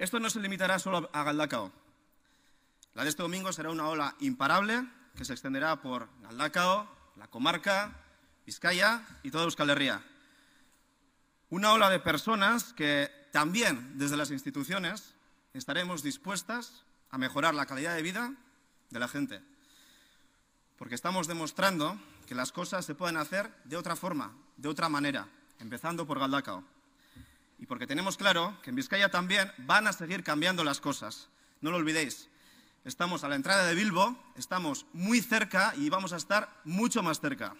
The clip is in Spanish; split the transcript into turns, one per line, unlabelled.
Esto no se limitará solo a Galdacao. La de este domingo será una ola imparable que se extenderá por Galdacao, la comarca, Vizcaya y toda Euskal Herria. Una ola de personas que también desde las instituciones estaremos dispuestas a mejorar la calidad de vida de la gente. Porque estamos demostrando que las cosas se pueden hacer de otra forma, de otra manera, empezando por Galdacao y porque tenemos claro que en Vizcaya también van a seguir cambiando las cosas. No lo olvidéis. Estamos a la entrada de Bilbo, estamos muy cerca y vamos a estar mucho más cerca.